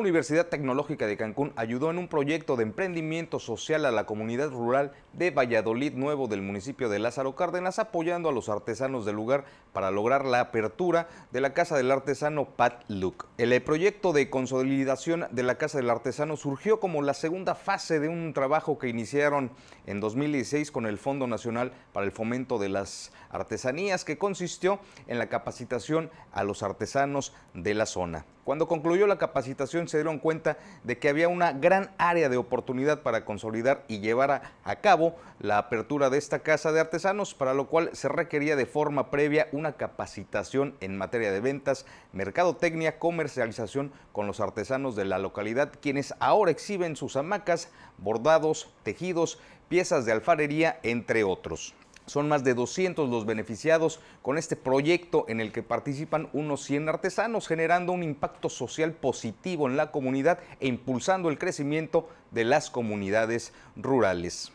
Universidad Tecnológica de Cancún ayudó en un proyecto de emprendimiento social a la comunidad rural de Valladolid Nuevo del municipio de Lázaro Cárdenas, apoyando a los artesanos del lugar para lograr la apertura de la Casa del Artesano Pat Luke. El eh, proyecto de consolidación de la Casa del Artesano surgió como la segunda fase de un trabajo que iniciaron en 2016 con el Fondo Nacional para el Fomento de las Artesanías, que consistió en la capacitación a los artesanos de la zona. Cuando concluyó la capacitación se dieron cuenta de que había una gran área de oportunidad para consolidar y llevar a, cabo la apertura de esta casa de artesanos, para lo cual se requería de forma previa una capacitación en materia de ventas, mercadotecnia, comercialización con los artesanos de la localidad, quienes ahora exhiben sus hamacas, bordados, tejidos, piezas de alfarería, entre otros. Son más de 200 los beneficiados con este proyecto en el que participan unos 100 artesanos, generando un impacto social positivo en la comunidad e impulsando el crecimiento de las comunidades rurales.